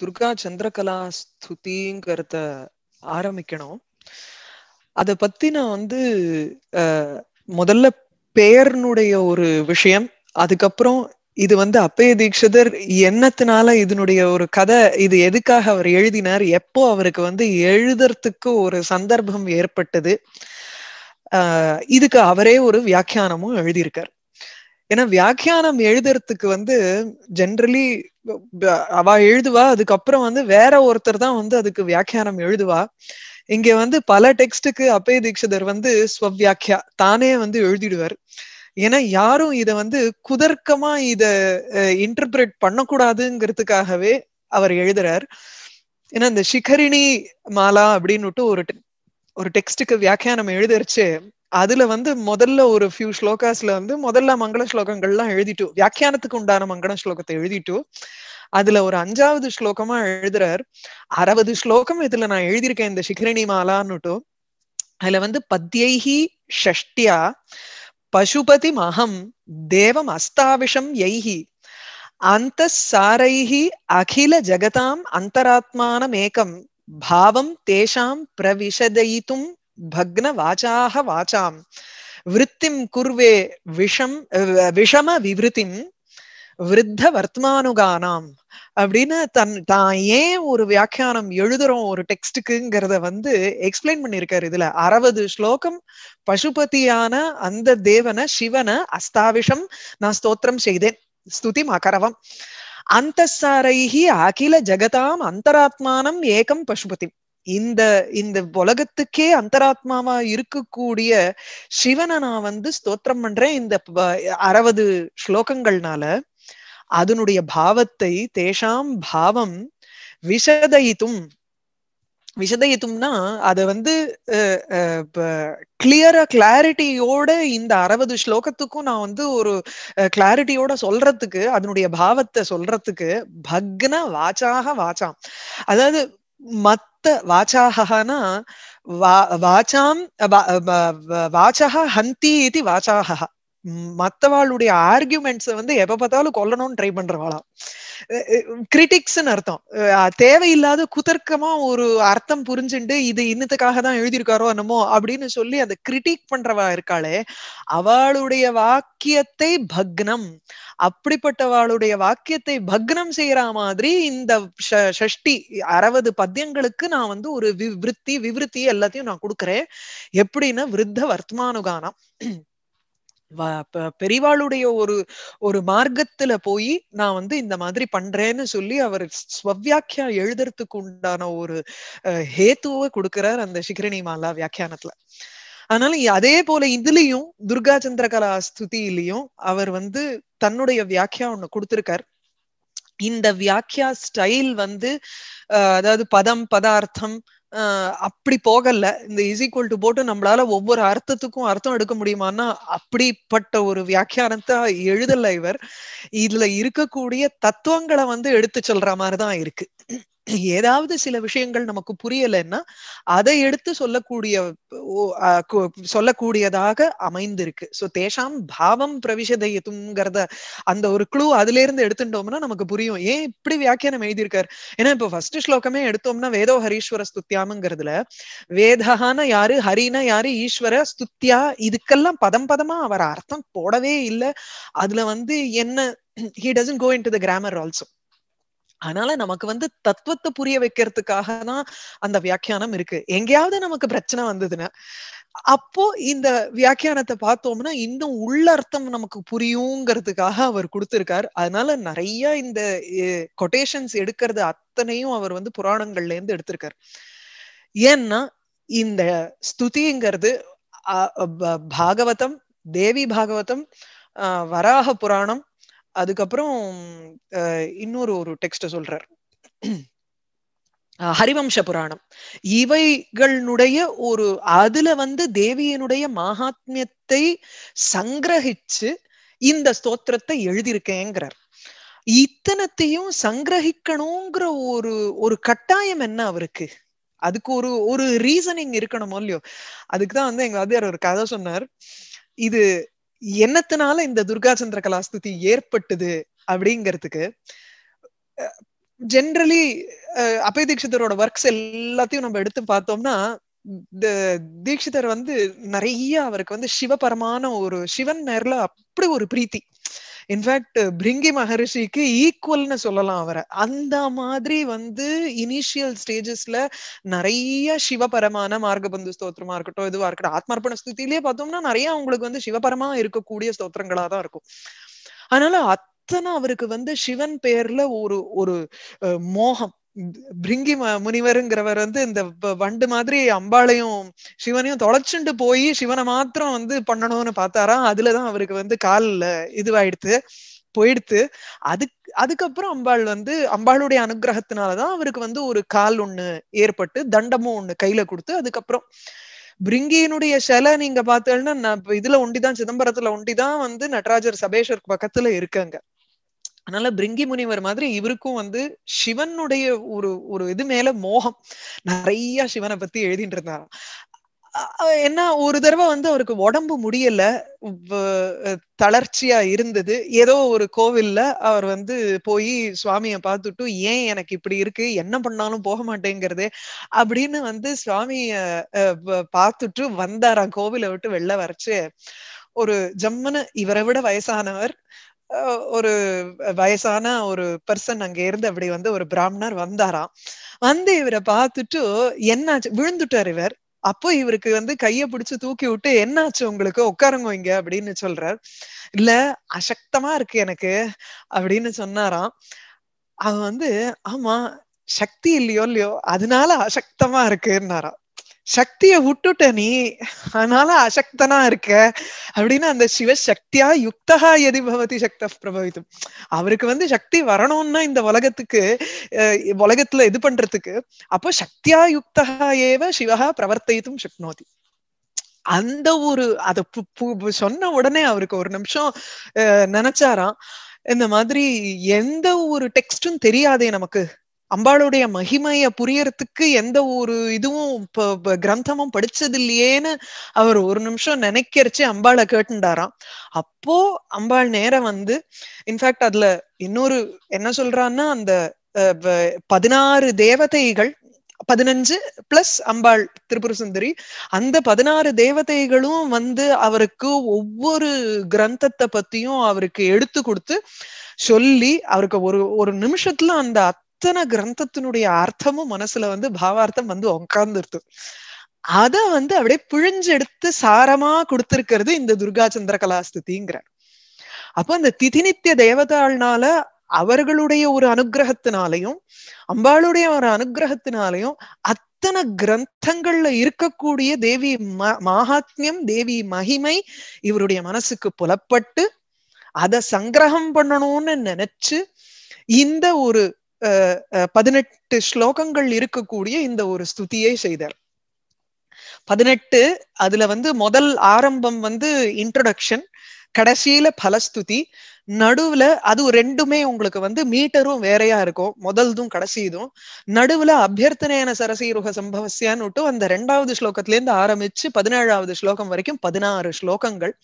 துர்கா சந்திரகலா ஸ்துதிங்கிறத ஆரம்பிக்கணும் அதை பத்தி நான் வந்து முதல்ல பெயர்னுடைய ஒரு விஷயம் அதுக்கப்புறம் இது வந்து அப்பய தீட்சிதர் என்னத்தினால இதனுடைய ஒரு கதை இது எதுக்காக அவர் எழுதினார் எப்போ அவருக்கு வந்து எழுதுறதுக்கு ஒரு சந்தர்ப்பம் ஏற்பட்டது இதுக்கு அவரே ஒரு வியாக்கியானமும் எழுதியிருக்கார் ஏன்னா வியாக்கியானம் எழுதுறதுக்கு வந்து ஜென்ரலி அவ எழுதுவா அதுக்கப்புறம் வந்து வேற ஒருத்தர் தான் வந்து அதுக்கு வியாக்கியானம் எழுதுவா இங்க வந்து பல டெக்ஸ்டுக்கு அப்பய தீட்சிதர் வந்து ஸ்வவியாக்கியா தானே வந்து எழுதிடுவார் ஏன்னா யாரும் இத வந்து குதர்க்கமா இத இன்டர்பிரேட் பண்ணக்கூடாதுங்கிறதுக்காகவே அவர் எழுதுறார் ஏன்னா இந்த சிகரிணி மாலா அப்படின்னுட்டு ஒரு ஒரு டெக்ஸ்டுக்கு வியாக்கியானம் எழுதிருச்சு அதுல வந்து முதல்ல ஒரு ஃபியூ ஸ்லோகாஸ்ல வந்து முதல்ல மங்கள ஸ்லோகங்கள் எல்லாம் எழுதிட்டு வியாக்கியானத்துக்கு உண்டான மங்கள ஸ்லோகத்தை எழுதிட்டு அதுல ஒரு அஞ்சாவது ஸ்லோகமா எழுதுறார் அறுபது ஸ்லோகம் இதுல நான் எழுதியிருக்கேன் இந்த சிகரணி மாலான்னுட்டு அதுல வந்து பத்யைஹி ஷஷ்டியா பசுபதி மகம் தேவம் அஸ்தாவிஷம் எய்ஹி அந்த சாரைஹி அகில ஜகதாம் அந்தராத்மானமேகம் பாவம் தேஷாம் பிரவிஷதயித்தும் பக்ன வாசாக வாச்சாம் விருத்திம் குர்வே விஷம் விஷம விவிருத்திம் விருத்த வர்த்தமானுகானாம் அப்படின்னு தன் தான் ஏன் ஒரு வியாக்கியானம் எழுதுறோம் ஒரு டெக்ஸ்டுக்குங்கிறத வந்து எக்ஸ்பிளைன் பண்ணிருக்காரு இதுல அறுபது ஸ்லோகம் பசுபதியான அந்த தேவனை சிவனை அஸ்தாவிஷம் நான் ஸ்தோத்திரம் செய்தேன் ஸ்துதி மகரவம் சாரைஹி அகில ஜெகதாம் அந்தராத்மானம் ஏகம் பசுபதி இந்த இந்த உலகத்துக்கே அந்தராத்மாவா இருக்கக்கூடிய சிவனை நான் வந்து ஸ்தோத்திரம் பண்றேன் இந்த அறுபது ஸ்லோகங்கள்னால அதனுடைய பாவத்தை தேஷாம் பாவம் விஷதயித்தும் விஷதயித்தும்னா அத வந்து கிளியரா கிளாரிட்டியோட இந்த அறுபது ஸ்லோகத்துக்கும் நான் வந்து ஒரு கிளாரிட்டியோட சொல்றதுக்கு அதனுடைய பாவத்தை சொல்றதுக்கு பக்ன வாச்சாக வாச்சாம் அதாவது மத்த வாச்சாகனா வா வாச்சாம் வாச்சா ஹந்தி இது வாச்சாக மத்தவாளுடைய ஆர்கியூமெண்ட்ஸை வந்து எப்ப பார்த்தாலும் கொல்லணும்னு ட்ரை பண்றவாளாம் கிரிட்டிக்ஸ்னு அர்த்தம் தேவையில்லாத குதர்க்கமா ஒரு அர்த்தம் புரிஞ்சுண்டு இது இன்னத்துக்காக தான் எழுதியிருக்காரோ என்னமோ அப்படின்னு சொல்லி அந்த கிரிட்டிக் பண்றவா இருக்காளே அவளுடைய வாக்கியத்தை பக்னம் அப்படிப்பட்டவாளுடைய வாக்கியத்தை பக்னம் செய்யற மாதிரி இந்த ஷஷ்டி அறுபது பத்தியங்களுக்கு நான் வந்து ஒரு விவருத்தி விவருத்தி எல்லாத்தையும் நான் கொடுக்குறேன் எப்படின்னா விருத்த வர்த்தமானுகானம் பெரிவாளுடைய ஒரு ஒரு மார்க்கத்துல போய் நான் வந்து இந்த மாதிரி பண்றேன்னு சொல்லி அவர் ஸ்வவியாக்கியா எழுதுறதுக்கு உண்டான ஒரு ஹேத்துவை கொடுக்கிறார் அந்த சிகரணி மாலா வியாக்கியானத்துல அதனால அதே போல இதுலயும் துர்கா சந்திரகலா ஸ்துதியிலையும் அவர் வந்து தன்னுடைய வியாக்கியா ஒண்ணு கொடுத்திருக்கார் இந்த வியாக்கியா ஸ்டைல் வந்து அதாவது பதம் பதார்த்தம் அப்படி போகல இந்த இஸ் டு போட்டு நம்மளால ஒவ்வொரு அர்த்தத்துக்கும் அர்த்தம் எடுக்க முடியுமான்னா அப்படிப்பட்ட ஒரு வியாக்கியானத்தை எழுதல இவர் இதுல இருக்கக்கூடிய தத்துவங்களை வந்து எடுத்து சொல்ற மாதிரிதான் இருக்கு ஏதாவது சில விஷயங்கள் நமக்கு புரியலைன்னா அதை எடுத்து சொல்லக்கூடிய சொல்லக்கூடியதாக அமைந்திருக்கு ஸோ தேஷாம் பாவம் பிரவிசதையத்துங்கிறத அந்த ஒரு குழு அதுல இருந்து எடுத்துட்டோம்னா நமக்கு புரியும் ஏன் இப்படி வியாக்கியானம் எழுதியிருக்காரு ஏன்னா இப்போ ஃபர்ஸ்ட் ஸ்லோகமே எடுத்தோம்னா வேதோ ஹரீஸ்வர ஸ்துத்தியாமுங்கிறதுல வேதகான யாரு ஹரினா யாரு ஈஸ்வர ஸ்துத்தியா இதுக்கெல்லாம் பதம் பதமா அவர் அர்த்தம் போடவே இல்லை அதுல வந்து என்ன he doesn't go in to the grammar also அதனால நமக்கு வந்து தத்துவத்தை புரிய வைக்கிறதுக்காக தான் அந்த வியாக்கியானம் இருக்கு எங்கேயாவது நமக்கு பிரச்சனை வந்ததுன்னா அப்போ இந்த வியாக்கியானத்தை பார்த்தோம்னா இன்னும் உள்ளர்த்தம் நமக்கு புரியுங்கிறதுக்காக அவர் கொடுத்திருக்கார் அதனால நிறைய இந்த கொட்டேஷன்ஸ் எடுக்கிறது அத்தனையும் அவர் வந்து புராணங்கள்ல இருந்து எடுத்திருக்கார் ஏன்னா இந்த ஸ்துதிங்கிறது பாகவதம் தேவி பாகவதம் வராக புராணம் அதுக்கப்புறம் இன்னொரு ஒரு டெக்ஸ்ட் சொல்றார் ஹரிவம்ச புராணம் இவைகளுடைய ஒரு அதுல வந்து தேவியனுடைய மகாத்மியத்தை சங்கிரகிச்சு இந்த ஸ்தோத்திரத்தை எழுதியிருக்கேங்கிறார் இத்தனத்தையும் சங்கிரகிக்கணுங்கிற ஒரு ஒரு கட்டாயம் என்ன அவருக்கு அதுக்கு ஒரு ஒரு ரீசனிங் இருக்கணுமோ இல்லையோ அதுக்குதான் வந்து எங்க வாத்தியார் ஒரு கதை சொன்னார் இது என்னத்தினால இந்த துர்கா சந்திர கலாஸ்துதி ஏற்பட்டது அப்படிங்கிறதுக்கு ஜென்ரலி அபய தீட்சிதரோட ஒர்க்ஸ் எல்லாத்தையும் நம்ம எடுத்து பார்த்தோம்னா தீட்சிதர் வந்து நிறைய அவருக்கு வந்து சிவபரமான ஒரு சிவன் மேல அப்படி ஒரு பிரீத்தி இன்ஃபேக்ட் பிரிங்கி மகரிஷிக்கு ஈக்குவல்னு சொல்லலாம் அவரை அந்த மாதிரி வந்து இனிஷியல் ஸ்டேஜஸ்ல நிறைய சிவபரமான மார்க்கபந்து ஸ்தோத்திரமா இருக்கட்டும் இதுவா இருக்கட்டும் ஆத்மார்ப்பண ஸ்துதியிலேயே பார்த்தோம்னா நிறைய அவங்களுக்கு வந்து சிவபரமா இருக்கக்கூடிய ஸ்தோத்திரங்களா தான் இருக்கும் அதனால அத்தனை அவருக்கு வந்து சிவன் பேர்ல ஒரு ஒரு மோகம் பிரிங்கி முனிவருங்கிறவர் வந்து இந்த வண்டு மாதிரி அம்பாளையும் சிவனையும் தொலைச்சுண்டு போய் சிவனை மாத்திரம் வந்து பண்ணணும்னு பார்த்தாராம் அதுலதான் அவருக்கு வந்து கால் இதுவாயிடுத்து போயிடுத்து அதுக்கு அதுக்கப்புறம் அம்பாள் வந்து அம்பாளுடைய அனுகிரகத்தினாலதான் அவருக்கு வந்து ஒரு கால் ஒண்ணு ஏற்பட்டு தண்டமும் ஒண்ணு கையில கொடுத்து அதுக்கப்புறம் பிரிங்கியினுடைய சிலை நீங்க பார்த்தேன்னா இதுல ஒண்டிதான் சிதம்பரத்துல ஒண்டிதான் வந்து நடராஜர் சபேஸ்வருக்கு பக்கத்துல இருக்காங்க அதனால பிரிங்கி முனிவர் மாதிரி இவருக்கும் வந்து சிவனுடைய ஒரு ஒரு இது மேல மோகம் நிறைய சிவனை பத்தி எழுதிட்டு இருந்தாராம் என்ன ஒரு தடவை வந்து அவருக்கு உடம்பு முடியல தளர்ச்சியா இருந்தது ஏதோ ஒரு கோவில்ல அவர் வந்து போய் சுவாமிய பார்த்துட்டு ஏன் எனக்கு இப்படி இருக்கு என்ன பண்ணாலும் போக மாட்டேங்கிறது அப்படின்னு வந்து சுவாமிய பார்த்துட்டு வந்தாராம் கோவில விட்டு வெளில வரைச்சு ஒரு ஜம்முன்னு இவரை விட வயசானவர் ஒரு வயசான ஒரு பர்சன் அங்க இருந்து அப்படி வந்து ஒரு பிராமணர் வந்தாராம் வந்து இவரை பார்த்துட்டு என்னாச்சு விழுந்துட்டார் இவர் அப்போ இவருக்கு வந்து கைய பிடிச்சு தூக்கி விட்டு என்னாச்சு உங்களுக்கு உட்காருங்க இங்க அப்படின்னு சொல்றார் இல்ல அசக்தமா இருக்கு எனக்கு அப்படின்னு சொன்னாராம் அவன் வந்து ஆமா சக்தி இல்லையோ இல்லையோ அதனால அசக்தமா இருக்குன்னாராம் சக்தியை விட்டுட்ட நீ அதனால அசக்தனா இருக்க அப்படின்னு அந்த சிவ சக்தியா யுக்தா எதி பவதி சக்த பிரபவித்தும் அவருக்கு வந்து சக்தி வரணும்னா இந்த உலகத்துக்கு உலகத்துல இது பண்றதுக்கு அப்போ சக்தியா யுக்தா ஏவ சிவா பிரவர்த்தித்தும் சக்னோதி அந்த ஒரு அத சொன்ன உடனே அவருக்கு ஒரு நிமிஷம் நினைச்சாராம் இந்த மாதிரி எந்த ஒரு டெக்ஸ்டும் தெரியாதே நமக்கு அம்பாளுடைய மகிமைய புரியறதுக்கு எந்த ஒரு இதுவும் கிரந்தமும் படிச்சது இல்லையேன்னு அவர் ஒரு நிமிஷம் நினைக்கிறச்சு அம்பாளை கேட்டுண்டாராம் அப்போ அம்பாள் நேரம் வந்து இன்ஃபேக்ட் அதுல இன்னொரு என்ன சொல்றான்னா அந்த பதினாறு தேவதைகள் பதினஞ்சு பிளஸ் அம்பாள் திரிபுர சுந்தரி அந்த பதினாறு தேவதைகளும் வந்து அவருக்கு ஒவ்வொரு கிரந்தத்தை பத்தியும் அவருக்கு எடுத்து கொடுத்து சொல்லி அவருக்கு ஒரு ஒரு நிமிஷத்துல அந்த அத்தனை கிரந்தத்தினுடைய அர்த்தமும் மனசுல வந்து பாவார்த்தம் வந்து உட்கார்ந்துருது அத வந்து அப்படியே புழிஞ்செடுத்து சாரமா கொடுத்திருக்கிறது இந்த துர்கா சந்திர கலாஸ்துதிங்கிறார் அப்போ அந்த திதிநித்திய தேவதாள்னால அவர்களுடைய ஒரு அனுகிரகத்தினாலையும் அம்பாளுடைய ஒரு அனுகிரகத்தினாலையும் அத்தனை கிரந்தங்கள்ல இருக்கக்கூடிய தேவி மாகாத்மியம் தேவி மகிமை இவருடைய மனசுக்கு புலப்பட்டு அதை சங்கிரகம் பண்ணணும்னு நினைச்சு இந்த ஒரு பதினெட்டு ஸ்லோகங்கள் இருக்கக்கூடிய இந்த ஒரு ஸ்துதியை செய்தார் பதினெட்டு அதுல வந்து முதல் ஆரம்பம் வந்து இன்ட்ரொடக்ஷன் கடைசியில பலஸ்துதி நடுவுல அது ரெண்டுமே உங்களுக்கு வந்து மீட்டரும் வேறையா இருக்கும் முதல்தும் கடைசியும் நடுவுல அபியர்த்தனையான சரசீருக சம்பவசியான்னு விட்டு அந்த ரெண்டாவது ஸ்லோகத்துல இருந்து ஆரம்பிச்சு பதினேழாவது ஸ்லோகம் வரைக்கும் பதினாறு ஸ்லோகங்கள்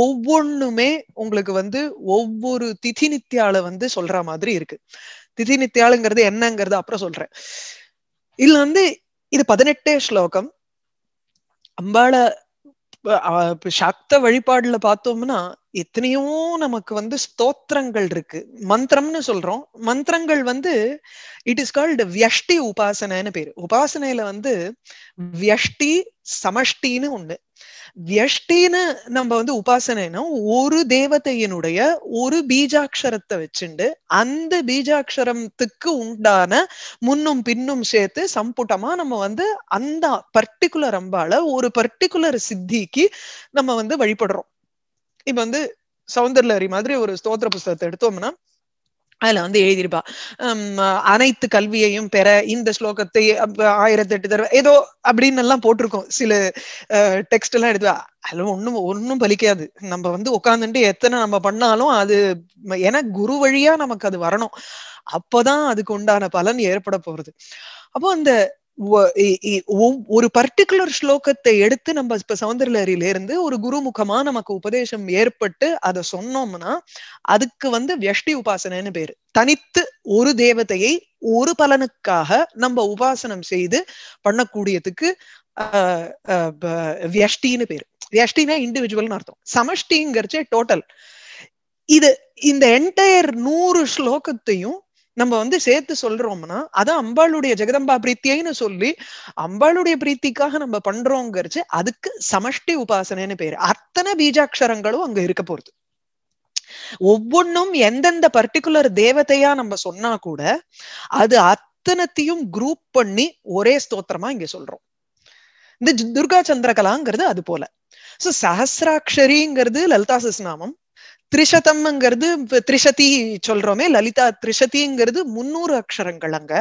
ஒவ்வொன்றுமே உங்களுக்கு வந்து ஒவ்வொரு திதி நித்தியால வந்து சொல்ற மாதிரி இருக்கு திதி நித்தியாளுங்கிறது என்னங்கிறது அப்புறம் சொல்றேன் இதுல வந்து இது பதினெட்டே ஸ்லோகம் அம்பாள சக்த வழிபாடுல பார்த்தோம்னா எத்தனையோ நமக்கு வந்து ஸ்தோத்திரங்கள் இருக்கு மந்திரம்னு சொல்றோம் மந்திரங்கள் வந்து இட் இஸ் கால்டு வியஷ்டி உபாசனைன்னு பேரு உபாசனையில வந்து வியஷ்டி சமஷ்டின்னு ஒண்ணு வியஷ்டின்னு நம்ம வந்து உபாசனைனா ஒரு தேவதையினுடைய ஒரு பீஜாட்சரத்தை வச்சுண்டு அந்த பீஜாட்சரத்துக்கு உண்டான முன்னும் பின்னும் சேர்த்து சம்புட்டமா நம்ம வந்து அந்த பர்டிகுலர் அம்பால ஒரு பர்டிகுலர் சித்திக்கு நம்ம வந்து வழிபடுறோம் இப்ப வந்து சௌந்தர்லரி மாதிரி ஒரு ஸ்தோத்திர புஸ்தகத்தை எடுத்தோம்னா அதுல வந்து எழுதியிருப்பா அனைத்து கல்வியையும் பெற இந்த ஸ்லோகத்தை ஆயிரத்தி எட்டு தடவை ஏதோ அப்படின்னு எல்லாம் போட்டிருக்கோம் சில டெக்ஸ்ட் எல்லாம் எடுத்து அதுல ஒண்ணும் ஒன்னும் பலிக்காது நம்ம வந்து உட்காந்துட்டு எத்தனை நம்ம பண்ணாலும் அது ஏன்னா குரு வழியா நமக்கு அது வரணும் அப்பதான் அதுக்கு உண்டான பலன் ஏற்பட போறது அப்போ அந்த ஒரு பர்டிகுலர் ஸ்லோகத்தை எடுத்து நம்ம இப்ப சவுந்தரலரியில இருந்து ஒரு குருமுகமா நமக்கு உபதேசம் ஏற்பட்டு அதை சொன்னோம்னா அதுக்கு வந்து வியஷ்டி உபாசனைன்னு பேரு தனித்து ஒரு தேவதையை ஒரு பலனுக்காக நம்ம உபாசனம் செய்து பண்ணக்கூடியதுக்கு வியஷ்டின்னு பேரு வியஷ்டினா இண்டிவிஜுவல்னு அர்த்தம் சமஷ்டிங்கிறச்சே டோட்டல் இது இந்த என்டையர் நூறு ஸ்லோகத்தையும் நம்ம வந்து சேர்த்து சொல்றோம்னா அதான் அம்பாளுடைய ஜெகதம்பா பிரீத்தியைன்னு சொல்லி அம்பாளுடைய பிரீத்திக்காக நம்ம பண்றோங்கிறச்சு அதுக்கு சமஷ்டி உபாசனைன்னு பேரு அத்தனை பீஜாட்சரங்களும் அங்க இருக்க போறது ஒவ்வொன்னும் எந்தெந்த பர்டிகுலர் தேவதையா நம்ம சொன்னா கூட அது அத்தனத்தையும் குரூப் பண்ணி ஒரே ஸ்தோத்திரமா இங்க சொல்றோம் இந்த துர்கா சந்திரகலாங்கிறது அது போல சோ சஹசிராட்சரிங்கிறது லலிதா நாமம் திரிசதம்ங்கிறது திரிசதி சொல்றோமே லலிதா திரிசதிங்கிறது முன்னூறு அக்ஷரங்கள் அங்க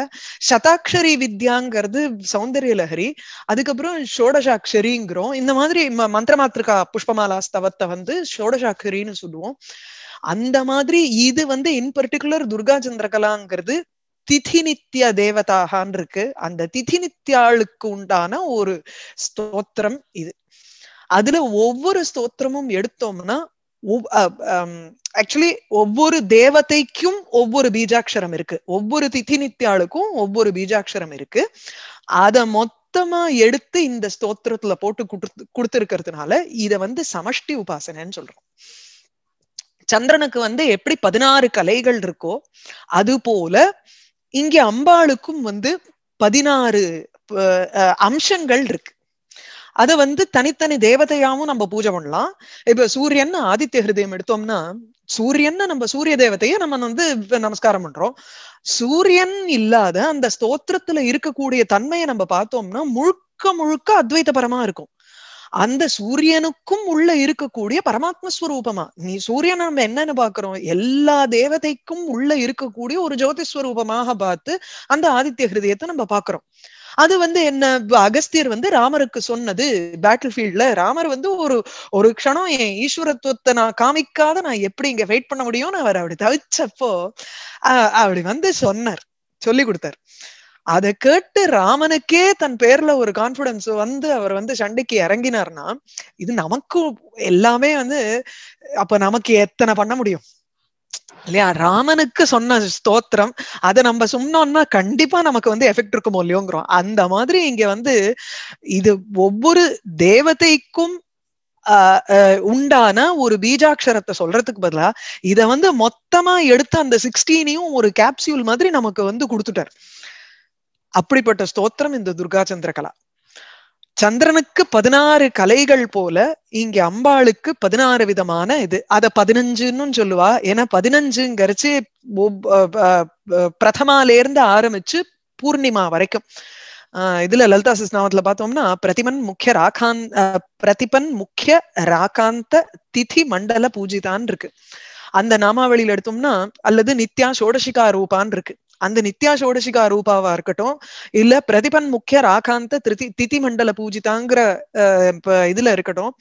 சதாட்சரி வித்யாங்கிறது சௌந்தரிய லஹரி அதுக்கப்புறம் சோடசாட்சரிங்கிறோம் இந்த மாதிரி மந்திர மாத்திருக்கா புஷ்பமாலா ஸ்தவத்தை வந்து சோடசாட்சரின்னு சொல்லுவோம் அந்த மாதிரி இது வந்து இன் பர்டிகுலர் துர்கா சந்திரகலாங்கிறது திதி நித்திய தேவதாகான் இருக்கு அந்த திதி நித்யாளுக்கு உண்டான ஒரு ஸ்தோத்திரம் இது அதுல ஒவ்வொரு ஸ்தோத்திரமும் எடுத்தோம்னா ஆக்சுவலி ஒவ்வொரு தேவதைக்கும் ஒவ்வொரு பீஜாட்சரம் இருக்கு ஒவ்வொரு திதி நித்தியாளுக்கும் ஒவ்வொரு பீஜாட்சரம் இருக்கு அத மொத்தமா எடுத்து இந்த ஸ்தோத்திரத்துல போட்டு குடுத்து கொடுத்துருக்கிறதுனால இத வந்து சமஷ்டி உபாசனைன்னு சொல்றோம் சந்திரனுக்கு வந்து எப்படி பதினாறு கலைகள் இருக்கோ அது போல இங்க அம்பாளுக்கும் வந்து பதினாறு அம்சங்கள் இருக்கு அதை வந்து தனித்தனி தேவதையாவும் நம்ம பூஜை பண்ணலாம் இப்ப சூரியன் ஆதித்ய ஹிருதயம் எடுத்தோம்னா சூரியன் நம்ம சூரிய தேவத்தைய நம்ம வந்து நமஸ்காரம் பண்றோம் சூரியன் இல்லாத அந்த ஸ்தோத்திரத்துல இருக்கக்கூடிய தன்மையை நம்ம பார்த்தோம்னா முழுக்க முழுக்க அத்வைதபரமா இருக்கும் அந்த சூரியனுக்கும் உள்ள இருக்கக்கூடிய பரமாத்ம ஸ்வரூபமா நீ சூரியனை நம்ம என்னன்னு பாக்குறோம் எல்லா தேவதைக்கும் உள்ள இருக்கக்கூடிய ஒரு ஜோதிஸ்வரூபமாக பார்த்து அந்த ஆதித்ய ஹிருதயத்தை நம்ம பாக்குறோம் அது வந்து என்ன அகஸ்தியர் வந்து ராமருக்கு சொன்னது பேட்டில் ஃபீல்ட்ல ராமர் வந்து ஒரு ஒரு க்ஷணம் என் ஈஸ்வரத்துவத்தை நான் காமிக்காத நான் எப்படி இங்க வெயிட் பண்ண முடியும்னு அவர் அப்படி தவிச்சப்போ அப்படி வந்து சொன்னார் சொல்லி கொடுத்தார் அதை கேட்டு ராமனுக்கே தன் பேர்ல ஒரு கான்பிடன்ஸ் வந்து அவர் வந்து சண்டைக்கு இறங்கினார்னா இது நமக்கும் எல்லாமே வந்து அப்ப நமக்கு எத்தனை பண்ண முடியும் இல்லையா ராமனுக்கு சொன்ன ஸ்தோத்திரம் அதை நம்ம சொன்னோம்னா கண்டிப்பா நமக்கு வந்து எஃபெக்ட் இருக்குமோ இல்லையோங்கிறோம் அந்த மாதிரி இங்க வந்து இது ஒவ்வொரு தேவதைக்கும் உண்டான ஒரு பீஜாட்சரத்தை சொல்றதுக்கு பதிலா இத வந்து மொத்தமா எடுத்து அந்த சிக்ஸ்டீனையும் ஒரு கேப்சியூல் மாதிரி நமக்கு வந்து கொடுத்துட்டார் அப்படிப்பட்ட ஸ்தோத்திரம் இந்த துர்கா சந்திர கலா சந்திரனுக்கு பதினாறு கலைகள் போல இங்க அம்பாளுக்கு பதினாறு விதமான இது அத பதினஞ்சுன்னு சொல்லுவா ஏன்னா பதினஞ்சுங்கிறச்சு பிரதமால இருந்து ஆரம்பிச்சு பூர்ணிமா வரைக்கும் ஆஹ் இதுல லலிதா சிஸ்நாமத்துல பார்த்தோம்னா பிரதிமன் முக்கிய ராகாந்த் பிரதிபன் முக்கிய ராகாந்த திதி மண்டல பூஜிதான் இருக்கு அந்த நாமாவளியில எடுத்தோம்னா அல்லது நித்யா சோடசிகா ரூபான் இருக்கு அந்த நித்யா சோடசிகா ரூபாவா இருக்கட்டும் இல்ல பிரதிபன் முக்கிய ராகாந்த திருதி திதி மண்டல பூஜிதாங்கிற இதுல இருக்கட்டும்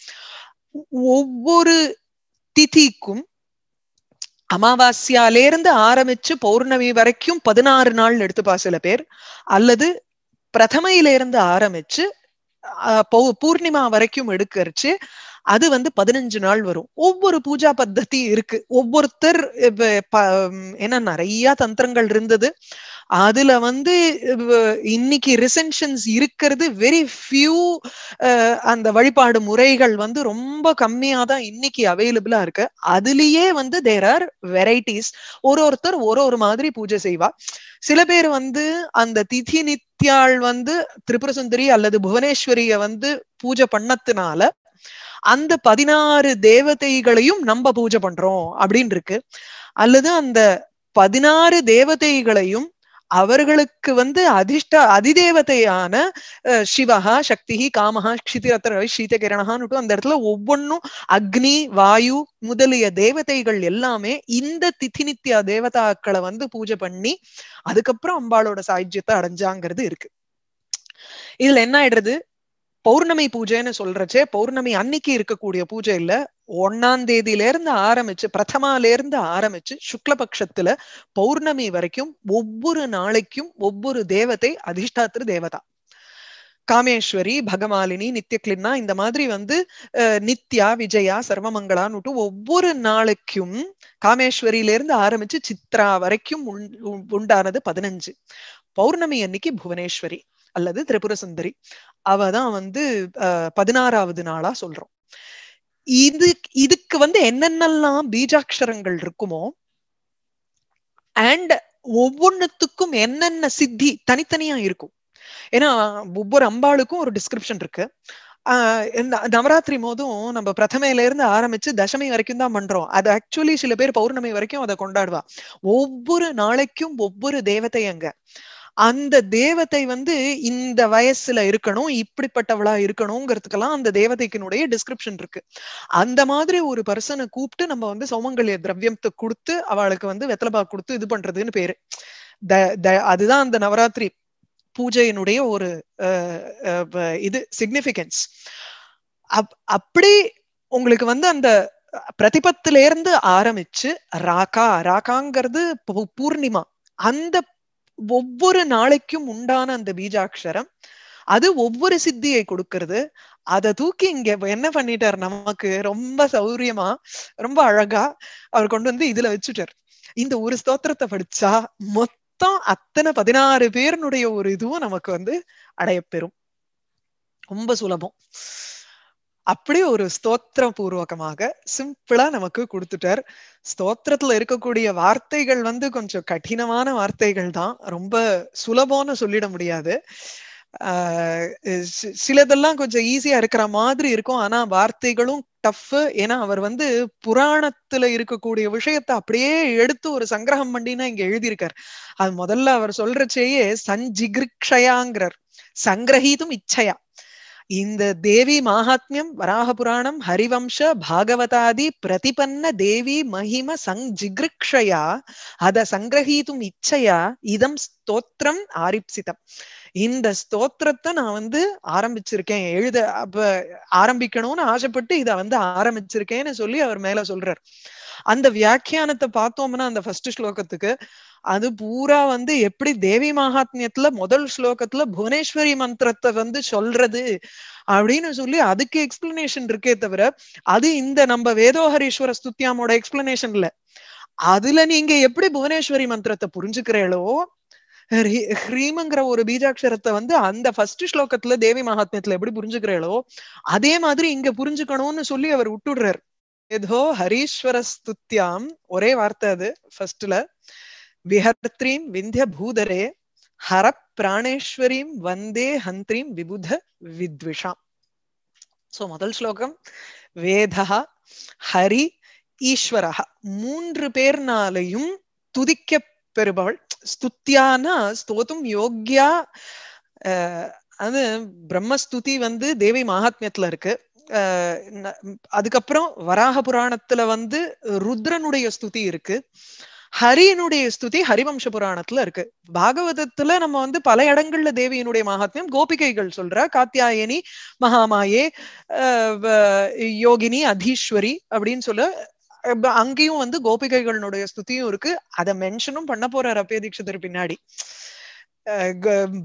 ஒவ்வொரு திதிக்கும் அமாவாஸ்யாலேருந்து ஆரம்பிச்சு பௌர்ணமி வரைக்கும் பதினாறு நாள் எடுத்துப்பா சில பேர் அல்லது பிரதமையிலேருந்து ஆரம்பிச்சு பூர்ணிமா வரைக்கும் எடுக்கரிச்சு அது வந்து பதினஞ்சு நாள் வரும் ஒவ்வொரு பூஜா பத்தி இருக்கு ஒவ்வொருத்தர் ஏன்னா நிறைய தந்திரங்கள் இருந்தது அதுல வந்து இன்னைக்கு ரிசென்ஷன்ஸ் இருக்கிறது வெரி ஃபியூ அந்த வழிபாடு முறைகள் வந்து ரொம்ப கம்மியா தான் இன்னைக்கு அவைலபிளா இருக்கு அதுலயே வந்து தேர் ஆர் வெரைட்டிஸ் ஒரு ஒருத்தர் ஒரு ஒரு மாதிரி பூஜை செய்வா சில பேர் வந்து அந்த திதி நித்தியாள் வந்து திரிபுர சுந்தரி அல்லது புவனேஸ்வரிய வந்து பூஜை பண்ணத்துனால அந்த பதினாறு தேவதைகளையும் நம்ம பூஜை பண்றோம் அப்படின்னு இருக்கு அல்லது அந்த பதினாறு தேவதைகளையும் அவர்களுக்கு வந்து அதிர்ஷ்ட அதிதேவதையான சிவகா சக்தி காமஹா க்ஷிதிரத்ர சீதகிரணஹான்னு அந்த இடத்துல ஒவ்வொன்றும் அக்னி வாயு முதலிய தேவதைகள் எல்லாமே இந்த நித்யா தேவதாக்களை வந்து பூஜை பண்ணி அதுக்கப்புறம் அம்பாளோட சாஹித்யத்தை அடைஞ்சாங்கிறது இருக்கு இதுல என்ன ஆயிடுறது பௌர்ணமி பூஜைன்னு சொல்றச்சே பௌர்ணமி அன்னைக்கு இருக்கக்கூடிய பூஜை இல்ல ஒன்னாம் தேதியில இருந்து ஆரம்பிச்சு பிரதமால இருந்து ஆரம்பிச்சு சுக்லபக்ஷத்துல பௌர்ணமி வரைக்கும் ஒவ்வொரு நாளைக்கும் ஒவ்வொரு தேவதை அதிஷ்டாத்திரு தேவதா காமேஸ்வரி பகமாலினி கிளின்னா இந்த மாதிரி வந்து நித்யா விஜயா சர்வமங்களான்னுட்டு ஒவ்வொரு நாளைக்கும் காமேஸ்வரியில இருந்து ஆரம்பிச்சு சித்ரா வரைக்கும் உண்டானது பதினஞ்சு பௌர்ணமி அன்னைக்கு புவனேஸ்வரி அல்லது திரிபுர சுந்தரி அவ தான் வந்து பதினாறாவது நாளா சொல்றோம் இது இதுக்கு வந்து என்னென்னலாம் பீஜாட்சரங்கள் இருக்குமோ அண்ட் ஒவ்வொன்னுத்துக்கும் என்னென்ன சித்தி தனித்தனியா இருக்கும் ஏன்னா ஒவ்வொரு அம்பாளுக்கும் ஒரு டிஸ்கிரிப்ஷன் இருக்கு நவராத்திரி போதும் நம்ம பிரதமையில இருந்து ஆரம்பிச்சு தசமி வரைக்கும் தான் பண்றோம் அது ஆக்சுவலி சில பேர் பௌர்ணமி வரைக்கும் அதை கொண்டாடுவா ஒவ்வொரு நாளைக்கும் ஒவ்வொரு தேவதை அங்க அந்த தேவதை வந்து இந்த வயசுல இருக்கணும் இப்படிப்பட்டவளா இருக்கணுங்கிறதுக்கெல்லாம் அந்த தேவதைக்கினுடைய டிஸ்கிரிப்ஷன் இருக்கு அந்த மாதிரி ஒரு பர்சனை கூப்பிட்டு நம்ம வந்து சோமங்கலிய திரவியத்தை கொடுத்து அவளுக்கு வந்து வெத்தலபா கொடுத்து இது பண்றதுன்னு பேரு அதுதான் அந்த நவராத்திரி பூஜையினுடைய ஒரு இது சிக்னிபிகன்ஸ் அப் அப்படி உங்களுக்கு வந்து அந்த பிரதிபத்திலேருந்து ஆரம்பிச்சு ராகா ராகாங்கிறது பூர்ணிமா அந்த ஒவ்வொரு நாளைக்கும் உண்டான அந்த பீஜாட்சரம் அது ஒவ்வொரு சித்தியை கொடுக்கறது அதை தூக்கி இங்க என்ன பண்ணிட்டார் நமக்கு ரொம்ப சௌரியமா ரொம்ப அழகா அவர் கொண்டு வந்து இதுல வச்சுட்டார் இந்த ஒரு ஸ்தோத்திரத்தை படிச்சா மொத்தம் அத்தனை பதினாறு பேருனுடைய ஒரு இதுவும் நமக்கு வந்து அடையப்பெறும் ரொம்ப சுலபம் அப்படியே ஒரு ஸ்தோத்திர பூர்வகமாக சிம்பிளா நமக்கு கொடுத்துட்டார் ஸ்தோத்திரத்துல இருக்கக்கூடிய வார்த்தைகள் வந்து கொஞ்சம் கடினமான வார்த்தைகள் தான் ரொம்ப சுலபம்னு சொல்லிட முடியாது சிலதெல்லாம் கொஞ்சம் ஈஸியா இருக்கிற மாதிரி இருக்கும் ஆனா வார்த்தைகளும் டஃப் ஏன்னா அவர் வந்து புராணத்துல இருக்கக்கூடிய விஷயத்த அப்படியே எடுத்து ஒரு சங்கிரகம் பண்ணினா இங்க எழுதியிருக்கார் அது முதல்ல அவர் சொல்றச்சேயே சஞ்சிகிருக்ஷயாங்கிறார் சங்கிரஹீதும் இச்சையா இந்த தேவி மாகாத்மியம் வராக புராணம் ஹரிவம்ச பாகவதாதி பிரதிபன்ன தேவி மகிம சங்ஜிகிருக்ஷயா அத சங்கிரஹீதும் இச்சையா இதம் ஸ்தோத்திரம் ஆரிப்சிதம் இந்த ஸ்தோத்திரத்தை நான் வந்து ஆரம்பிச்சிருக்கேன் எழுத அப்ப ஆரம்பிக்கணும்னு ஆசைப்பட்டு இதை வந்து ஆரம்பிச்சிருக்கேன்னு சொல்லி அவர் மேல சொல்றார் அந்த வியாக்கியானத்தை பார்த்தோம்னா அந்த ஃபர்ஸ்ட் ஸ்லோகத்துக்கு அது பூரா வந்து எப்படி தேவி மகாத்மியத்துல முதல் ஸ்லோகத்துல புவனேஸ்வரி மந்திரத்தை வந்து சொல்றது அப்படின்னு சொல்லி அதுக்கு எக்ஸ்பிளனேஷன் இருக்கே தவிர அது இந்த நம்ம வேதோஹரீஸ்வர ஸ்துத்தியாமோட எக்ஸ்பிளனேஷன்ல அதுல நீங்க எப்படி புவனேஸ்வரி மந்திரத்தை புரிஞ்சுக்கிறீங்களோ ஹ்ரீம்ங்கிற ஒரு பீஜாட்சரத்தை வந்து அந்த ஃபர்ஸ்ட் ஸ்லோகத்துல தேவி மகாத்மியத்துல எப்படி புரிஞ்சுக்கிறீங்களோ அதே மாதிரி இங்க புரிஞ்சுக்கணும்னு சொல்லி அவர் விட்டுடுறாரு ஏதோ ஹரீஸ்வர ஸ்துத்தியாம் ஒரே வார்த்தை அது ஃபர்ஸ்ட்ல விஹர்த்ரீம் விந்திய பூதரே ஹர பிராணேஸ்வரீம் வந்தே ஹந்திரீம் விபுத வித்விஷாம் சோ முதல் ஸ்லோகம் வேதா ஹரி ஈஸ்வரஹா மூன்று பேர்னாலையும் துதிக்க பெறுபவள் ஸ்துத்தியானா ஸ்தோத்தும் யோக்கியா அது பிரம்மஸ்துதி வந்து தேவி மகாத்மியத்துல இருக்கு அதுக்கப்புறம் வராக புராணத்துல வந்து ருத்ரனுடைய ஸ்துதி இருக்கு ஹரியனுடைய ஸ்துதி ஹரிவம்ச புராணத்துல இருக்கு பாகவதத்துல நம்ம வந்து பல இடங்கள்ல தேவியினுடைய மகாத்மியம் கோபிகைகள் சொல்ற காத்தியாயனி மகாமாயே யோகினி அதீஸ்வரி அப்படின்னு சொல்ல அங்கேயும் வந்து கோபிகைகளுடைய ஸ்துதியும் இருக்கு அதை மென்ஷனும் பண்ண போற ரப்பே தீட்சிதர் பின்னாடி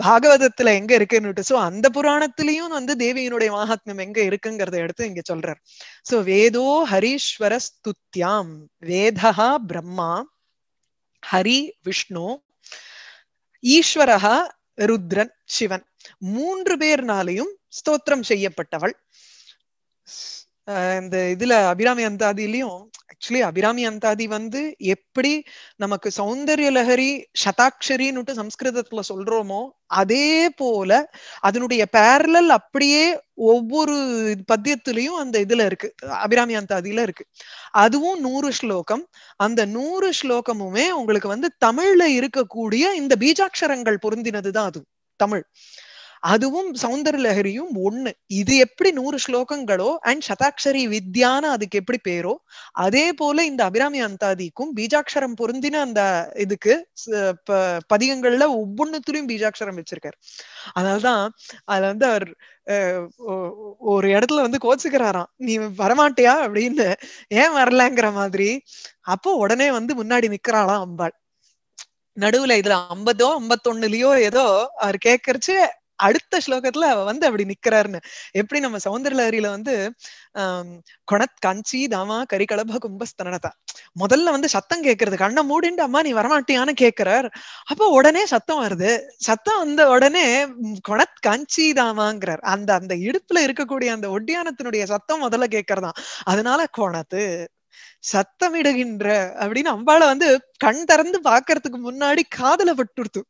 பாகவதத்துல எங்க இருக்குன்னுட்டு சோ அந்த புராணத்திலயும் வந்து தேவியினுடைய மகாத்மம் எங்க இருக்குங்கிறத எடுத்து இங்க சொல்றார் சோ வேதோ ஹரீஸ்வர ஸ்துத்யாம் வேதஹா பிரம்மா ஹரி விஷ்ணு ஈஸ்வரகா ருத்ரன் சிவன் மூன்று பேர்னாலையும் ஸ்தோத்திரம் செய்யப்பட்டவள் இந்த இதுல அபிராமி அந்தாதிலையும் ஆக்சுவலி அபிராமி அந்தாதி வந்து எப்படி நமக்கு சௌந்தர்ய லஹரி சதாட்சரின்னுட்டு சம்ஸ்கிருதத்துல சொல்றோமோ அதே போல அதனுடைய பேரலல் அப்படியே ஒவ்வொரு பத்தியத்திலையும் அந்த இதுல இருக்கு அபிராமி அந்தாதியில இருக்கு அதுவும் நூறு ஸ்லோகம் அந்த நூறு ஸ்லோகமுமே உங்களுக்கு வந்து தமிழ்ல இருக்கக்கூடிய இந்த பீஜாட்சரங்கள் பொருந்தினதுதான் அது தமிழ் அதுவும் சௌந்தர லஹரியும் ஒண்ணு இது எப்படி நூறு ஸ்லோகங்களோ அண்ட் சதாட்சரி வித்யான அதுக்கு எப்படி பேரோ அதே போல இந்த அபிராமி அந்தாதிக்கும் பீஜாட்சரம் பொருந்தின அந்த இதுக்கு பதிகங்கள்ல ஒவ்வொன்னுத்துலயும் பீஜாட்சரம் வச்சிருக்காரு அதனால்தான் அதுல வந்து அவர் ஒரு இடத்துல வந்து கோச்சுக்கிறாராம் நீ வரமாட்டியா அப்படின்னு ஏன் வரலங்கிற மாதிரி அப்போ உடனே வந்து முன்னாடி நிக்கிறாளாம் அம்பாள் நடுவுல இதுல ஐம்பதோ ஐம்பத்தொன்னுலயோ ஏதோ அவர் கேக்குறச்சு அடுத்த ஸ்லோகத்துல அவ வந்து அப்படி நிக்கிறாருன்னு எப்படி நம்ம சௌந்தரலஹரியில வந்து ஆஹ் கொணத் கஞ்சி தாமா கரிகலப கும்பஸ்தனதா முதல்ல வந்து சத்தம் கேட்கறது கண்ணை மூடிண்டு அம்மா நீ வரமாட்டியான்னு கேட்கிறார் அப்போ உடனே சத்தம் வருது சத்தம் வந்த உடனே கொணத் கஞ்சி தாமாங்கிறார் அந்த அந்த இடுப்புல இருக்கக்கூடிய அந்த ஒட்டியானத்தினுடைய சத்தம் முதல்ல கேட்கறதான் அதனால கோணத்து சத்தமிடுகின்ற அப்படின்னு அம்பாளை வந்து கண் திறந்து பாக்குறதுக்கு முன்னாடி காதல பட்டுடுத்து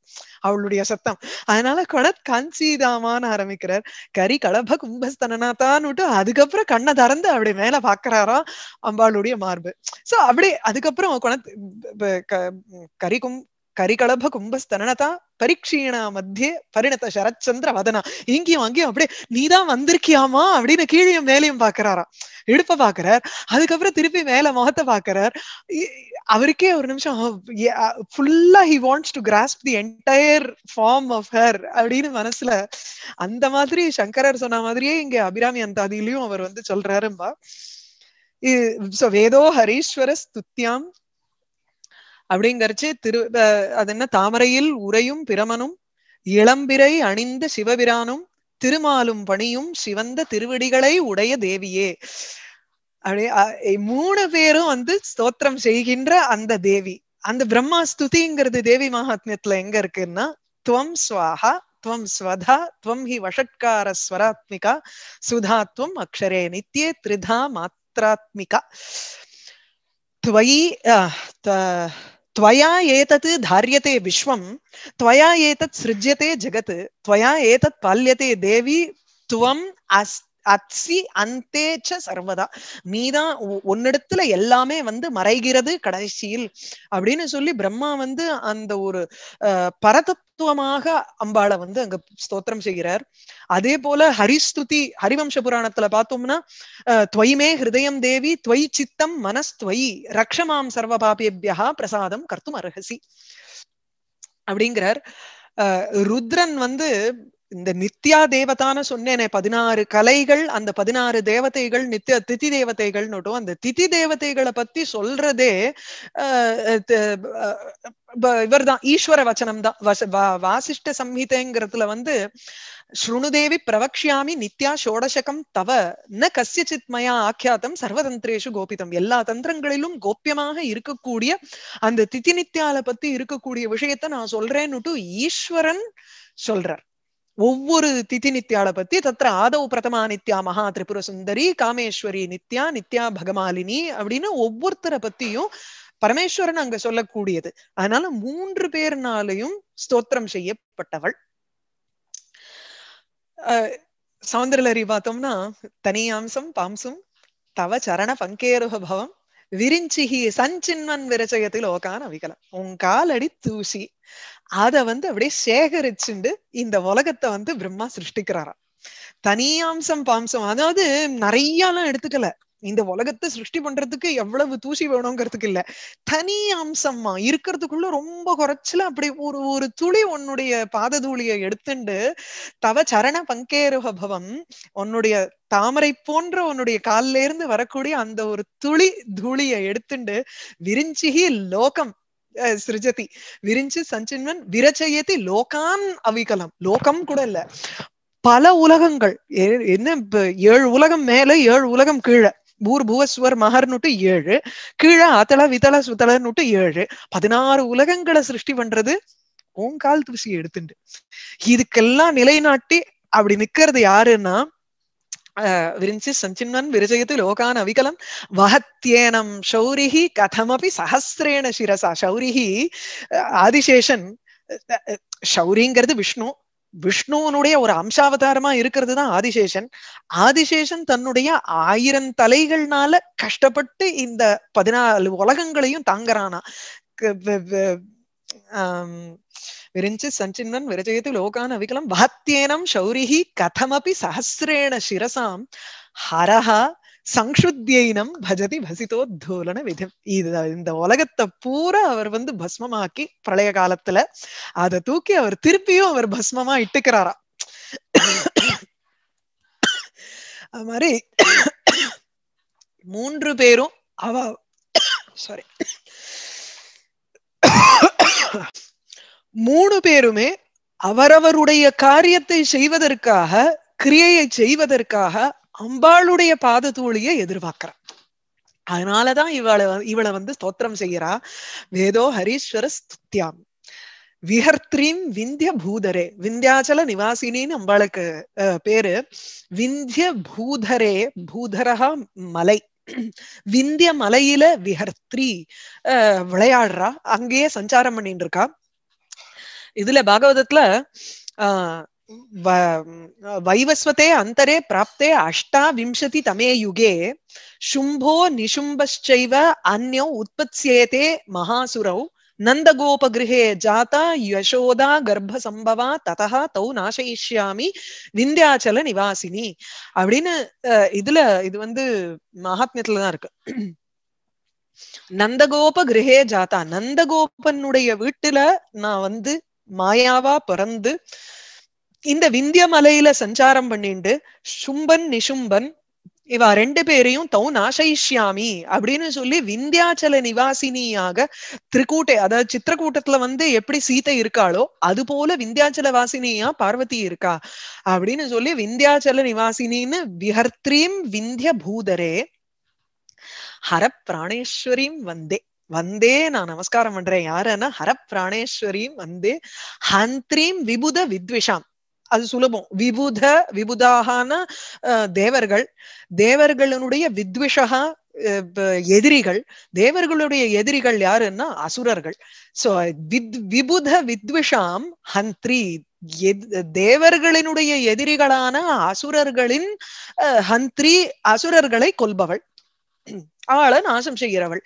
அவளுடைய சத்தம் அதனால கொடத் கஞ்சிதாமான்னு ஆரம்பிக்கிறார் கரி கலப விட்டு அதுக்கப்புறம் கண்ணை திறந்து அப்படி மேல பாக்குறாராம் அம்பாளுடைய மார்பு சோ அப்படி அதுக்கப்புறம் குணத் கரி கும் கரிகளப கும்பஸ்தனதா பரீட்சீணா மத்திய பரிணத சரச்சந்திர வதனா இங்கேயும் அங்கேயும் அப்படியே நீதான் வந்திருக்கியாமா அப்படின்னு கீழையும் மேலையும் பாக்குறாரா இடுப்ப பாக்குறார் அதுக்கப்புறம் திருப்பி மேல முகத்தை பாக்குறார் அவருக்கே ஒரு நிமிஷம் ஃபுல்லா he wants to grasp the entire form of her அப்படின்னு மனசுல அந்த மாதிரி சங்கரர் சொன்ன மாதிரியே இங்க அபிராமி அதிலையும் அவர் வந்து சொல்றாரும்பா சோ வேதோ ஹரீஸ்வர ஸ்துத்தியாம் அப்படிங்கறச்சு திரு அது என்ன தாமரையில் உரையும் பிரமனும் இளம்பிரை அணிந்த சிவபிரானும் திருமாலும் பணியும் சிவந்த திருவடிகளை உடைய தேவியே அப்படியே மூணு பேரும் வந்து ஸ்தோத்திரம் செய்கின்ற அந்த தேவி அந்த பிரம்மா ஸ்துதிங்கிறது தேவி மகாத்மியத்துல எங்க இருக்குன்னா துவம் ஸ்வாஹா துவம் ஸ்வதா துவம் ஹி வஷட்கார ஸ்வராத்மிகா துவம் அக்ஷரே நித்யே திரிதா மாத்திராத்மிகா துவயி त्वया एतत् धार्यते विश्वं त्वया एतत् सृज्यते जगत् त्वया एतत् पाल्यते देवी त्वम् अस्ति அச்சி அந்தேச்ச சர்வதா நீதான் உன்னிடத்துல எல்லாமே வந்து மறைகிறது கடைசியில் அப்படின்னு சொல்லி பிரம்மா வந்து அந்த ஒரு பரதத்துவமாக அம்பால வந்து அங்க ஸ்தோத்திரம் செய்கிறார் அதே போல ஹரிஸ்துதி ஹரிவம்ச புராணத்துல பார்த்தோம்னா துவைமே ஹிருதயம் தேவி துவை சித்தம் மனஸ்துவை ரக்ஷமாம் சர்வ பாபியபியா பிரசாதம் கர்த்தும் அருகசி அப்படிங்கிறார் ருத்ரன் வந்து இந்த நித்யா தேவதான சொன்னேனே பதினாறு கலைகள் அந்த பதினாறு தேவதைகள் நித்திய திதி தேவதைகள் அந்த திதி தேவதைகளை பத்தி சொல்றதே இவர் தான் ஈஸ்வர வச்சனம் தான் வாசிஷ்ட சம்ஹிதைங்கிறதுல வந்து ஸ்ருணுதேவி பிரவக்ஷாமி நித்யா ஷோடசகம் தவ ந கசியச்சித் மயா ஆக்கியாத்தம் சர்வதந்திரேஷு கோபிதம் எல்லா தந்திரங்களிலும் கோப்பியமாக இருக்கக்கூடிய அந்த திதி நித்யால பத்தி இருக்கக்கூடிய விஷயத்த நான் சொல்றேன்னுட்டு ஈஸ்வரன் சொல்றார் ஒவ்வொரு திதி நித்யால பத்தி தத்திர ஆதவ் பிரதமா நித்யா மகா திரிபுர சுந்தரி காமேஸ்வரி நித்யா நித்யா பகமாலினி அப்படின்னு ஒவ்வொருத்தரை பத்தியும் பரமேஸ்வரன் அங்க சொல்லக்கூடியது அதனால மூன்று பேர்னாலையும் ஸ்தோத்திரம் செய்யப்பட்டவள் சவுந்தரலரி பார்த்தோம்னா தனியாம்சம் பாம்சம் தவ சரண பங்கேருக பவம் விரிஞ்சிகி சஞ்சின்மன் விரச்சயத்தில் ஓகான் அவிகலம் உன் காலடி தூசி அத வந்து அப்படியே சேகரிச்சுண்டு இந்த உலகத்தை வந்து பிரம்மா சிருஷ்டிக்கிறாராம் தனியாம்சம் பாம்சம் அதாவது நிறைய எல்லாம் எடுத்துக்கல இந்த உலகத்தை சிருஷ்டி பண்றதுக்கு எவ்வளவு தூசி வேணுங்கிறதுக்கு இல்ல தனி அம்சம்மா இருக்கிறதுக்குள்ள ரொம்ப குறைச்சல அப்படி ஒரு ஒரு துளி உன்னுடைய தூளிய எடுத்துண்டு தவ சரண பங்கேருபவம் உன்னுடைய தாமரை போன்ற உன்னுடைய கால்ல இருந்து வரக்கூடிய அந்த ஒரு துளி தூளிய எடுத்துண்டு விரிஞ்சிகி லோகம் சிருஜதி விரிஞ்சு சஞ்சின்வன் விரச்சயத்தி லோகான் அவிகலம் லோகம் கூட இல்ல பல உலகங்கள் என்ன ஏழு உலகம் மேல ஏழு உலகம் கீழே பூர் பூவஸ்வர் மகர்னுட்டு ஏழு கீழே அத்தள வித்தள சுத்தளன்னுட்டு ஏழு பதினாறு உலகங்களை சிருஷ்டி பண்றது ஓங்கால் தூசி எடுத்துண்டு இதுக்கெல்லாம் நிலைநாட்டி அப்படி நிக்கிறது யாருன்னா விரிஞ்சி சஞ்சின்வன் വിരചയത്ത് லோகான் அவிகலம் വഹത്യേനം ശൗരിഹി கதமபி സഹസ്രേണ சிரசா ശൗരിഹി ஆதிசேஷன் ஷௌரிங்கிறது விஷ்ணு விஷ்ணுவனுடைய ஒரு அம்சாவதாரமா இருக்கிறது தான் ஆதிசேஷன் ஆதிசேஷன் தன்னுடைய ஆயிரம் தலைகள்னால கஷ்டப்பட்டு இந்த பதினாலு உலகங்களையும் தாங்குறானா വിരിഞ്ച് സഞ്ചിന്വൻ വിരചയതി ലോകാൻ അവികലം വാത്യേനം ശൗരിഹി കഥമപി സഹസ്രേണ ശിരസാം ഹരഹ சங்ஷுத்தியனம் பஜதி பசிதோ பசிதோத்தோலன விதம் இது இந்த உலகத்தை பூரா அவர் வந்து பஸ்மமாக்கி பிரளய காலத்துல அதை தூக்கி அவர் திருப்பியும் அவர் பஸ்மமா இட்டுக்கிறாரா அது மாதிரி மூன்று பேரும் அவ சாரி மூணு பேருமே அவரவருடைய காரியத்தை செய்வதற்காக கிரியையை செய்வதற்காக அம்பாளுடைய பாத தூளியை எதிர்பார்க்கிறான் அதனாலதான் இவளை இவளை வந்து ஸ்தோத்திரம் செய்யறா வேதோ ஹரீஸ்வர ஸ்துத்யாம் விஹர்த்ரீம் விந்திய பூதரே விந்தியாச்சல நிவாசினின்னு அம்பாளுக்கு பேரு விந்திய பூதரே பூதரகா மலை விந்திய மலையில விஹர்த்ரி விளையாடுறா அங்கேயே சஞ்சாரம் பண்ணிட்டு இருக்கா இதுல பாகவதத்துல வைவஸ்வத்தே அந்தரே பிராப்தே அஷ்டா விம்சதி தமே யுகே சும்போ शुम्भो निशुम्भश्चैव अन्यौ மகாசுரௌ महासुरौ ஜாதா யசோதா கர்ப்ப சம்பவா ததா தௌ நாசயிஷ்யாமி விந்தியாச்சல நிவாசினி அப்படின்னு இதுல இது வந்து மகாத்மியத்துலதான் இருக்கு நந்தகோப கிரகே ஜாதா நந்தகோபனுடைய வீட்டுல நான் வந்து மாயாவா பிறந்து இந்த விந்திய மலையில சஞ்சாரம் பண்ணிட்டு சும்பன் நிஷும்பன் இவா ரெண்டு பேரையும் தௌ நாசயிஷ்யாமி அப்படின்னு சொல்லி விந்தியாச்சல நிவாசினியாக திருக்கூட்டை அதாவது சித்திரக்கூட்டத்துல வந்து எப்படி சீதை இருக்காளோ அது போல விந்தியாச்சல வாசினியா பார்வதி இருக்கா அப்படின்னு சொல்லி விந்தியாச்சல நிவாசினின்னு விஹர்த்ரீம் விந்திய பூதரே ஹர பிராணேஸ்வரியும் வந்தே வந்தே நான் நமஸ்காரம் பண்றேன் யாருன்னா ஹரப்பிராணேஸ்வரியும் வந்தே ஹந்திரீம் விபுத வித்விஷாம் அது சுலபம் விபுத விபுதாகான தேவர்கள் தேவர்களுடைய வித்விஷகா எதிரிகள் தேவர்களுடைய எதிரிகள் யாருன்னா அசுரர்கள் சோ வித் விபுத வித்விஷாம் ஹந்திரி தேவர்களினுடைய எதிரிகளான அசுரர்களின் ஹந்திரி அசுரர்களை கொல்பவள் ஆள நாசம் செய்கிறவள்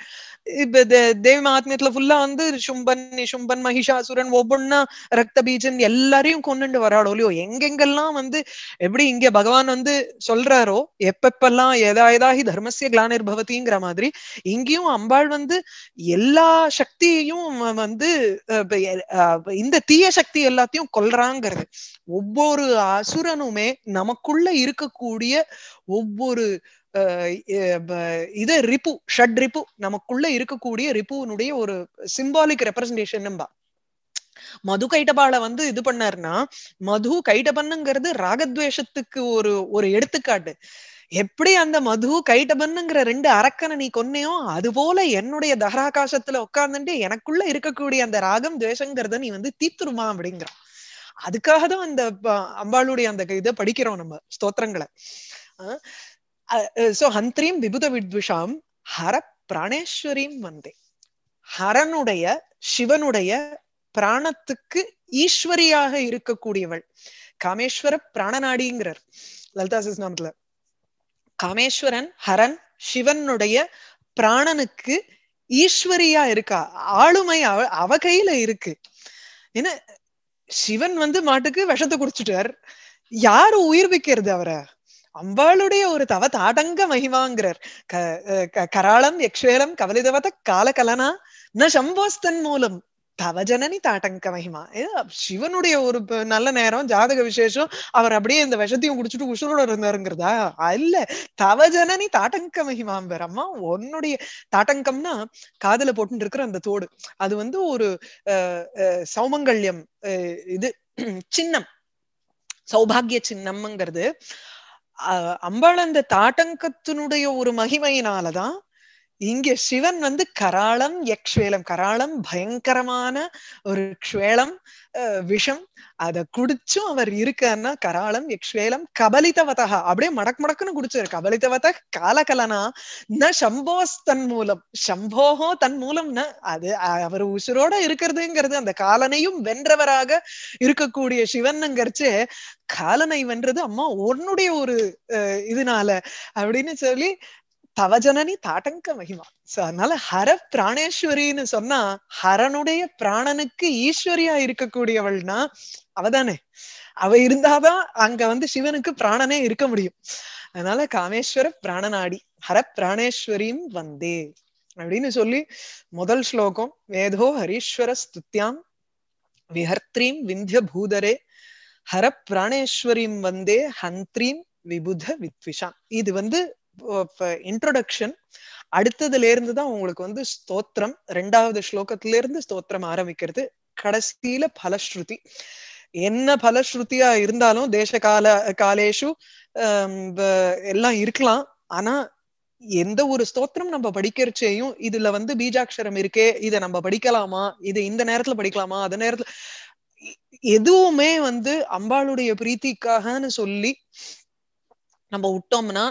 இப்ப தேவி மகாத்மியத்துல ஃபுல்லா வந்து சும்பன் சும்பன் மகிஷாசுரன் ஒவ்வொன்னா ரத்த பீஜன் எல்லாரையும் கொண்டு வராடோ இல்லையோ எங்கெங்கெல்லாம் வந்து எப்படி இங்க பகவான் வந்து சொல்றாரோ எப்பப்பெல்லாம் ஏதா ஏதாகி தர்மசிய கிளானிர் பவதிங்கிற மாதிரி இங்கேயும் அம்பாள் வந்து எல்லா சக்தியையும் வந்து இந்த தீய சக்தி எல்லாத்தையும் கொல்றாங்கிறது ஒவ்வொரு அசுரனுமே நமக்குள்ள இருக்கக்கூடிய ஒவ்வொரு இது ரிப்பு ஷட் ரிப்பு நமக்குள்ள இருக்கக்கூடிய ரிப்புனுடைய ஒரு சிம்பாலிக் ரெப்ரசன்டேஷன் மது கைட்டபால வந்து இது பண்ணாருன்னா மது கைட்டபன்னுங்கிறது ராகத்வேஷத்துக்கு ஒரு ஒரு எடுத்துக்காட்டு எப்படி அந்த மது கைட்டபன்னுங்கிற ரெண்டு அரக்கனை நீ கொன்னையோ அது போல என்னுடைய தகராகாசத்துல உட்கார்ந்துட்டு எனக்குள்ள இருக்கக்கூடிய அந்த ராகம் துவேஷங்கிறத நீ வந்து தீத்துருமா அப்படிங்கிற அதுக்காக தான் அந்த அம்பாளுடைய அந்த இதை படிக்கிறோம் நம்ம ஸ்தோத்திரங்களை ஆஹ் சோ ஹந்திரீம் விபுத வித்விஷாம் ஹர பிராணேஸ்வரீம் வந்தே ஹரனுடைய சிவனுடைய பிராணத்துக்கு ஈஸ்வரியாக இருக்கக்கூடியவள் காமேஸ்வர பிராணநாடிங்கிறார் லலிதா சிஸ்நாமத்துல காமேஸ்வரன் ஹரன் சிவனுடைய பிராணனுக்கு ஈஸ்வரியா இருக்கா ஆளுமை அவ அவ கையில இருக்கு என்ன சிவன் வந்து மாட்டுக்கு விஷத்தை குடிச்சிட்டார் யாரு உயிர்விக்கிறது அவரை அம்பாளுடைய ஒரு தவ தாடங்க மகிமாங்கிறார் கராளம் யக்ஷேலம் கவலிதவத காலகலனா ந சம்போஸ்தன் மூலம் தவஜனனி தாட்டங்க மகிமா சிவனுடைய ஒரு நல்ல நேரம் ஜாதக விசேஷம் அவர் அப்படியே இந்த விஷத்தையும் குடிச்சிட்டு உசுரோட இருந்தாருங்கிறதா இல்ல தவஜனனி தாட்டங்க மகிமாம்பர் அம்மா உன்னுடைய தாட்டங்கம்னா காதல போட்டு இருக்கிற அந்த தோடு அது வந்து ஒரு சௌமங்கல்யம் இது சின்னம் சௌபாகிய சின்னம்ங்கிறது அம்பாள் அந்த தாட்டங்கத்தினுடைய ஒரு மகிமையினாலதான் இங்க சிவன் வந்து கராளம் யக்ஷேலம் கராளம் பயங்கரமான ஒரு க்ஷேலம் விஷம் அத குடிச்சும் அவர் இருக்காருன்னா கராளம் யக்ஷேலம் கபலிதவதா அப்படியே மடக் மடக்குன்னு குடிச்சாரு கபலிதவத காலகலனா ந சம்போஸ் தன் மூலம் சம்போகோ தன் மூலம்னா அது அவர் உசுரோட இருக்கிறதுங்கிறது அந்த காலனையும் வென்றவராக இருக்கக்கூடிய சிவன்ங்கிறச்சு காலனை வென்றது அம்மா உன்னுடைய ஒரு இதனால அப்படின்னு சொல்லி தவஜனனி தாட்டங்க மகிமா சோ அதனால ஹர பிராணேஸ்வரின்னு சொன்னா ஹரனுடைய பிராணனுக்கு ஈஸ்வரியா இருக்கக்கூடியவள்னா அவதானே அவ இருந்தாதான் அங்க வந்து சிவனுக்கு பிராணனே இருக்க முடியும் அதனால காமேஸ்வர பிராணநாடி ஹர பிராணேஸ்வரியும் வந்தே அப்படின்னு சொல்லி முதல் ஸ்லோகம் வேதோ ஹரீஸ்வர ஸ்துத்யாம் விஹர்த்ரீம் விந்திய பூதரே ஹர பிராணேஸ்வரியும் வந்தே ஹந்திரீம் விபுத வித்விஷாம் இது வந்து இன்ட்ரோடக்ஷன் அடுத்ததுல இருந்து தான் உங்களுக்கு வந்து ஸ்தோத்திரம் ரெண்டாவது ஸ்லோகத்துல இருந்து ஸ்தோத்திரம் ஆரம்பிக்கிறது கடைசியில பலஸ்ருதி என்ன பலஸ்ருதியா இருந்தாலும் தேச கால காலேஷு எல்லாம் இருக்கலாம் ஆனா எந்த ஒரு ஸ்தோத்திரம் நம்ம படிக்கிறச்சேயும் இதுல வந்து பீஜாட்சரம் இருக்கே இதை நம்ம படிக்கலாமா இது இந்த நேரத்துல படிக்கலாமா அந்த நேரத்துல எதுவுமே வந்து அம்பாளுடைய பிரீத்திக்காகன்னு சொல்லி நம்ம விட்டோம்னா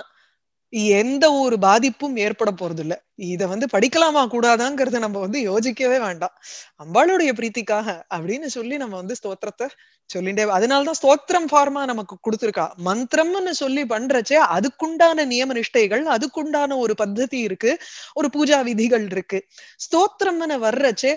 எந்த ஒரு பாதிப்பும் ஏற்பட போறது இல்ல இத வந்து படிக்கலாமா கூடாதாங்கிறத நம்ம வந்து யோசிக்கவே வேண்டாம் அம்பாளுடைய பிரீத்திக்காக அப்படின்னு சொல்லி நம்ம வந்து ஸ்தோத்திரத்தை சொல்லிட்டே அதனாலதான் ஸ்தோத்திரம் ஃபார்மா நமக்கு கொடுத்துருக்கா மந்திரம்னு சொல்லி பண்றச்சே அதுக்குண்டான நியம நிஷ்டைகள் அதுக்குண்டான ஒரு பத்தி இருக்கு ஒரு பூஜா விதிகள் இருக்கு ஸ்தோத்திரம்னு வர்றச்சே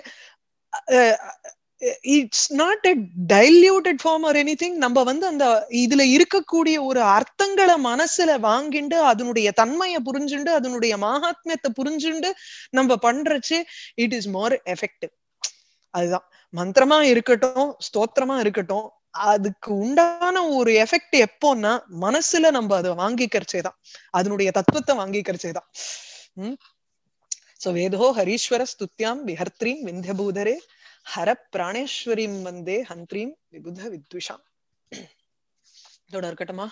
it's not a diluted form or anything நம்ம வந்து அந்த இதுல இருக்கக்கூடிய ஒரு அர்த்தங்களை மனசுல வாங்கிண்டு அதனுடைய தன்மையை புரிஞ்சுண்டு அதனுடைய மகாத்மியத்தை புரிஞ்சுண்டு நம்ம பண்றச்சு இட் இஸ் மோர் எஃபெக்டிவ் அதுதான் மந்திரமா இருக்கட்டும் ஸ்தோத்திரமா இருக்கட்டும் அதுக்கு உண்டான ஒரு எஃபெக்ட் எப்போன்னா மனசுல நம்ம அதை தான் அதனுடைய தத்துவத்தை வாங்கிக்கிறச்சேதான் உம் சோ வேதோ ஹரீஸ்வர ஸ்துத்யாம் விஹர்த்ரீம் விந்தியபூதரே ஹர பிராணேஸ்வரிம் வந்தே ஹந்திரீம் விபுத வித்விஷாம் இதோட இருக்கட்டுமா